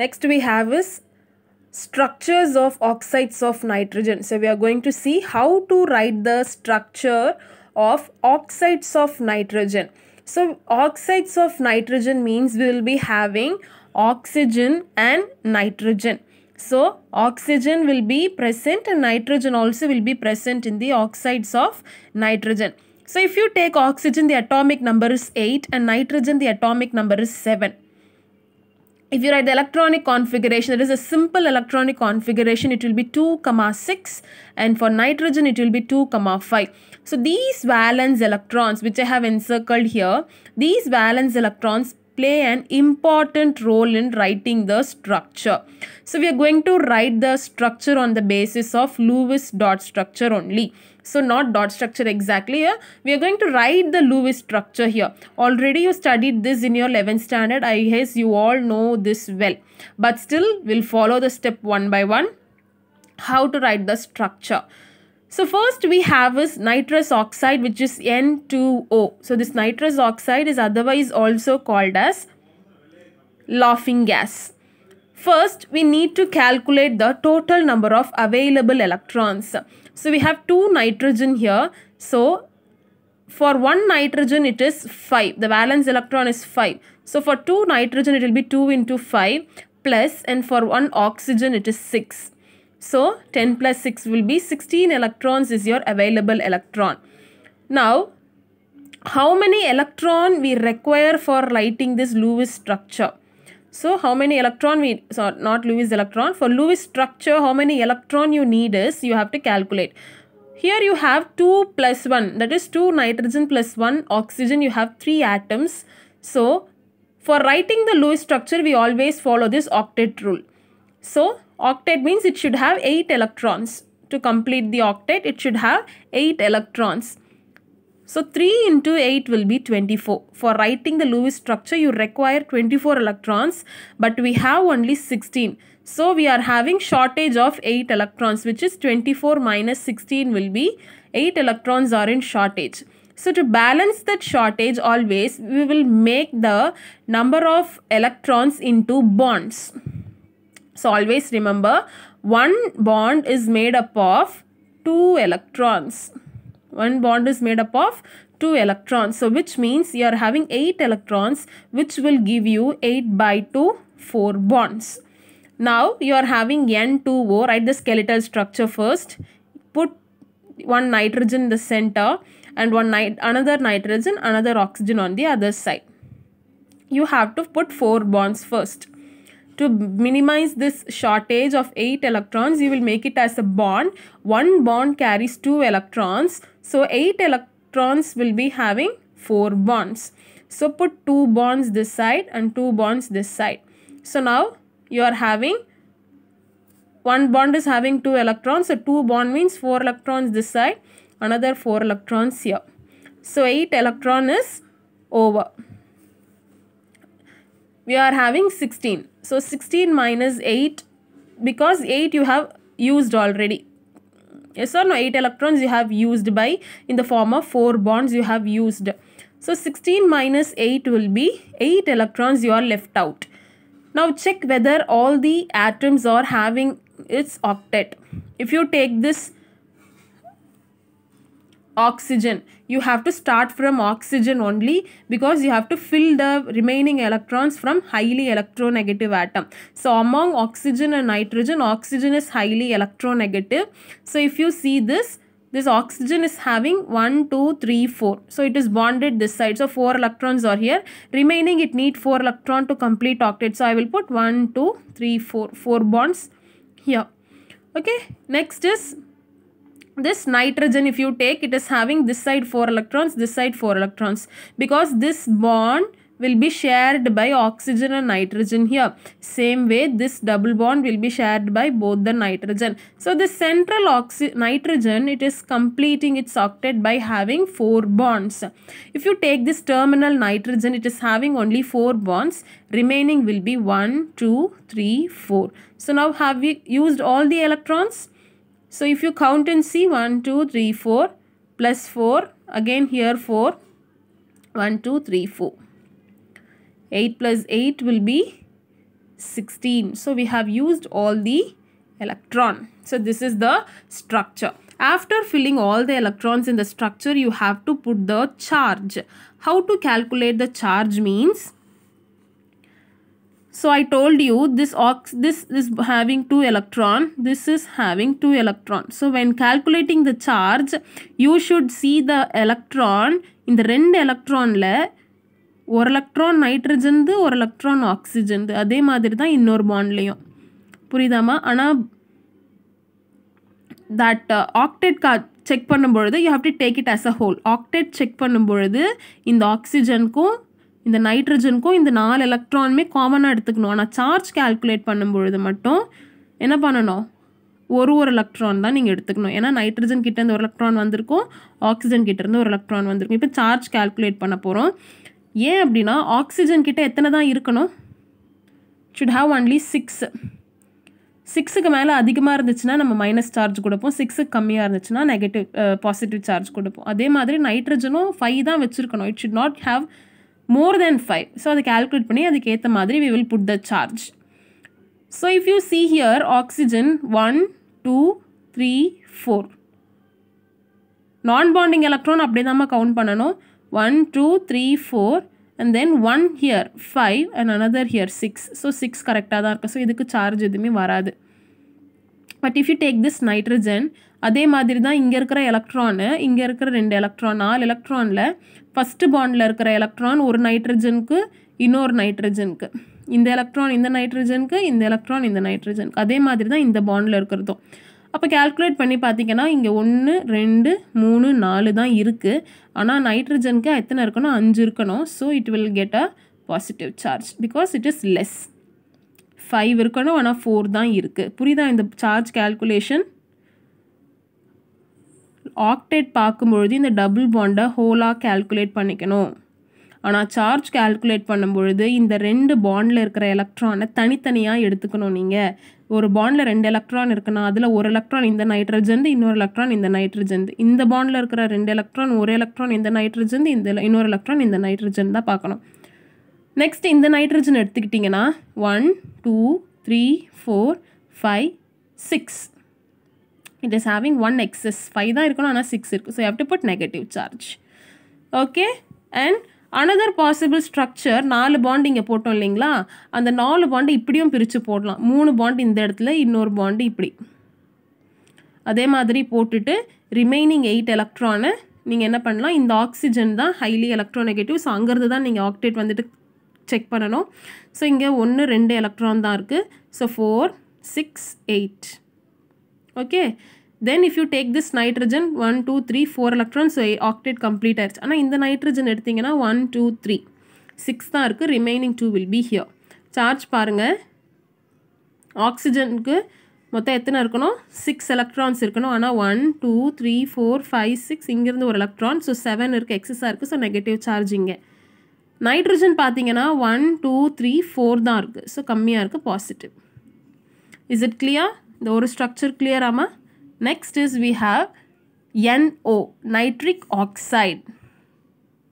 Next we have is structures of oxides of nitrogen. So we are going to see how to write the structure of oxides of nitrogen. So oxides of nitrogen means we will be having oxygen and nitrogen. So oxygen will be present and nitrogen also will be present in the oxides of nitrogen. So if you take oxygen the atomic number is 8 and nitrogen the atomic number is 7 if you write the electronic configuration that is a simple electronic configuration it will be 2 comma 6 and for nitrogen it will be 2 comma 5 so these valence electrons which i have encircled here these valence electrons play an important role in writing the structure. So we are going to write the structure on the basis of Lewis dot structure only. So not dot structure exactly here. We are going to write the Lewis structure here. Already you studied this in your 11th standard. I guess you all know this well. But still we'll follow the step one by one. How to write the structure. So first we have is nitrous oxide which is N2O. So this nitrous oxide is otherwise also called as laughing gas. First we need to calculate the total number of available electrons. So we have two nitrogen here. So for one nitrogen it is 5. The valence electron is 5. So for two nitrogen it will be 2 into 5 plus and for one oxygen it is 6. So 10 plus 6 will be 16 electrons is your available electron. Now how many electron we require for writing this Lewis structure? So how many electron we, so not Lewis electron, for Lewis structure how many electron you need is you have to calculate. Here you have 2 plus 1 that is 2 nitrogen plus 1 oxygen you have 3 atoms. So for writing the Lewis structure we always follow this octet rule. So Octet means it should have 8 electrons. To complete the octet, it should have 8 electrons. So 3 into 8 will be 24. For writing the Lewis structure, you require 24 electrons, but we have only 16. So we are having shortage of 8 electrons, which is 24 minus 16 will be 8 electrons are in shortage. So to balance that shortage always, we will make the number of electrons into bonds. So always remember one bond is made up of two electrons. One bond is made up of two electrons. So which means you are having eight electrons which will give you 8 by 2 4 bonds. Now you are having N2O. Write the skeletal structure first. Put one nitrogen in the center and one another nitrogen another oxygen on the other side. You have to put 4 bonds first to minimize this shortage of 8 electrons you will make it as a bond one bond carries two electrons so 8 electrons will be having four bonds so put two bonds this side and two bonds this side so now you are having one bond is having two electrons so two bond means four electrons this side another four electrons here so 8 electron is over we are having 16 so 16 minus 8 because 8 you have used already. Yes or no? 8 electrons you have used by in the form of 4 bonds you have used. So 16 minus 8 will be 8 electrons you are left out. Now check whether all the atoms are having its octet. If you take this oxygen you have to start from oxygen only because you have to fill the remaining electrons from highly electronegative atom so among oxygen and nitrogen oxygen is highly electronegative so if you see this this oxygen is having 1 2 3 4 so it is bonded this side so 4 electrons are here remaining it need 4 electron to complete octet so i will put 1 2 3 4 4 bonds here okay next is this nitrogen if you take it is having this side 4 electrons this side 4 electrons because this bond will be shared by oxygen and nitrogen here. Same way this double bond will be shared by both the nitrogen. So the central nitrogen it is completing its octet by having 4 bonds. If you take this terminal nitrogen it is having only 4 bonds. Remaining will be one, two, three, four. So now have we used all the electrons? So if you count and see 1, 2, 3, 4 plus 4 again here 4 1, 2, 3, 4. 8 plus 8 will be 16. So we have used all the electron. So this is the structure. After filling all the electrons in the structure, you have to put the charge. How to calculate the charge means So I told you this ox this is having two electron, this is having two electron. So when calculating the charge, you should see the electron இந்த ரெண்டு எலக்ட்ரானில் ஒரு electron நைட்ரஜன்து ஒரு electron ஆக்சிஜன்து அதே மாதிரி தான் இன்னொரு பாண்ட்லேயும் புரியுதாமா ஆனால் தட் ஆக்டெட் uh, கா செக் பண்ணும்பொழுது you have to take it as a whole octet check பண்ணும்பொழுது இந்த ஆக்சிஜனுக்கும் இந்த நைட்ரஜனுக்கும் இந்த நாலு எலக்ட்ரானுமே காமனாக எடுத்துக்கணும் ஆனால் சார்ஜ் கால்குலேட் பண்ணும்பொழுது மட்டும் என்ன பண்ணணும் ஒரு ஒரு எலக்ட்ரான் தான் நீங்கள் எடுத்துக்கணும் ஏன்னா நைட்ரஜன் கிட்டேருந்து ஒரு எலக்ட்ரான் வந்திருக்கும் ஆக்சிஜன் கிட்டேருந்து ஒரு எலக்ட்ரான் வந்திருக்கும் இப்போ சார்ஜ் கால்குலேட் பண்ண போகிறோம் ஏன் அப்படின்னா ஆக்சிஜன் கிட்டே எத்தனை தான் இருக்கணும் ஷுட் ஹாவ் ஒன்லி சிக்ஸ் சிக்ஸுக்கு மேலே அதிகமாக இருந்துச்சுன்னா நம்ம மைனஸ் சார்ஜ் கொடுப்போம் சிக்ஸுக்கு கம்மியாக இருந்துச்சுன்னா நெகட்டிவ் பாசிட்டிவ் சார்ஜ் கொடுப்போம் அதே மாதிரி நைட்ரஜனும் ஃபைவ் தான் வச்சுருக்கணும் it should not have more than five so அதை கால்குலேட் பண்ணி அதுக்கேற்ற மாதிரி we will put the charge so if you see here oxygen one two three four non bonding electron அப்படி தான் கவுண்ட் பண்ணணும் one two three four and then one here five and another here six so six கரெக்டாக தான் இருக்குது so இதுக்கு charge எதுவுமே வராது but if you take this nitrogen அதே மாதிரி தான் இங்கே இருக்கிற எலக்ட்ரானு இங்கே இருக்கிற ரெண்டு எலக்ட்ரான் நாலு எலக்ட்ரானில் ஃபஸ்ட்டு பாண்டில் இருக்கிற எலக்ட்ரான் ஒரு நைட்ரஜனுக்கு இன்னொரு நைட்ரஜனுக்கு இந்த எலக்ட்ரான் இந்த நைட்ரஜனுக்கு இந்த எலக்ட்ரான் இந்த நைட்ரஜனுக்கு அதே மாதிரி தான் இந்த பாண்டில் இருக்கிறதும் அப்போ கேல்குலேட் பண்ணி பார்த்தீங்கன்னா இங்கே ஒன்று ரெண்டு மூணு நாலு தான் இருக்குது ஆனால் நைட்ரஜனுக்கு எத்தனை இருக்கணும் அஞ்சு இருக்கணும் so it will get a positive charge because it is less five இருக்கணும் ஆனால் ஃபோர் தான் இருக்குது புரியுதா இந்த சார்ஜ் கேல்குலேஷன் ஆக்டேட் பார்க்கும்பொழுது இந்த டபுள் பாண்டை ஹோலாக கேல்குலேட் பண்ணிக்கணும் ஆனால் சார்ஜ் கேல்குலேட் பண்ணும்பொழுது இந்த ரெண்டு பாண்டில் இருக்கிற எலக்ட்ரானை தனித்தனியாக எடுத்துக்கணும் நீங்கள் ஒரு பாண்டில் ரெண்டு எலக்ட்ரான் இருக்குன்னா அதில் ஒரு எலக்ட்ரான் இந்த நைட்ரஜன் இன்னொரு எலக்ட்ரான் இந்த நைட்ரஜன் இந்த பாண்டில் இருக்கிற ரெண்டு எலக்ட்ரான் ஒரு எலக்ட்ரான் இந்த நைட்ரஜன் இந்த இன்னொரு எலக்ட்ரான் இந்த நைட்ரஜன் தான் பார்க்கணும் நெக்ஸ்ட் இந்த நைட்ரஜன் எடுத்துக்கிட்டிங்கன்னா one two three four five six it is having one excess five தான் இருக்கணும் ஆனால் சிக்ஸ் இருக்கும் so how to put negative charge okay and another possible structure நாலு பாண்ட் இங்கே போட்டோம் இல்லைங்களா அந்த நாலு பாண்டு இப்படியும் பிரித்து போடலாம் மூணு பாண்ட் இந்த இடத்துல இன்னொரு பாண்டு இப்படி அதே மாதிரி போட்டுட்டு ரிமைனிங் எயிட் எலக்ட்ரானை நீங்கள் என்ன பண்ணலாம் இந்த ஆக்சிஜன் தான் ஹைலி நெகட்டிவ் ஸோ அங்கேருந்து தான் நீங்கள் ஆக்டேட் வந்துட்டு செக் பண்ணணும் ஸோ இங்கே ஒன்று ரெண்டு எலக்ட்ரான் தான் இருக்குது so four six eight okay then if you take this nitrogen one two three four electron so octet complete ஆயிடுச்சு ஆனால் இந்த நைட்ரஜன் எடுத்திங்கன்னா ஒன் டூ த்ரீ சிக்ஸ் தான் இருக்குது remaining two will be here charge பாருங்கள் ஆக்சிஜனுக்கு மொத்தம் எத்தனை இருக்கணும் சிக்ஸ் எலக்ட்ரான்ஸ் இருக்கணும் ஆனால் one two three four five six இங்கேருந்து ஒரு எலக்ட்ரான் ஸோ செவன் இருக்குது எக்ஸஸாக இருக்குது ஸோ நெகட்டிவ் சார்ஜ் இங்கே நைட்ரஜன் பார்த்தீங்கன்னா ஒன் டூ த்ரீ ஃபோர் தான் இருக்குது ஸோ கம்மியாக இருக்குது பாசிட்டிவ் இஸ் இட் கிளியர் இந்த ஒரு ஸ்ட்ரக்சர் கிளியராமா next is we have NO nitric oxide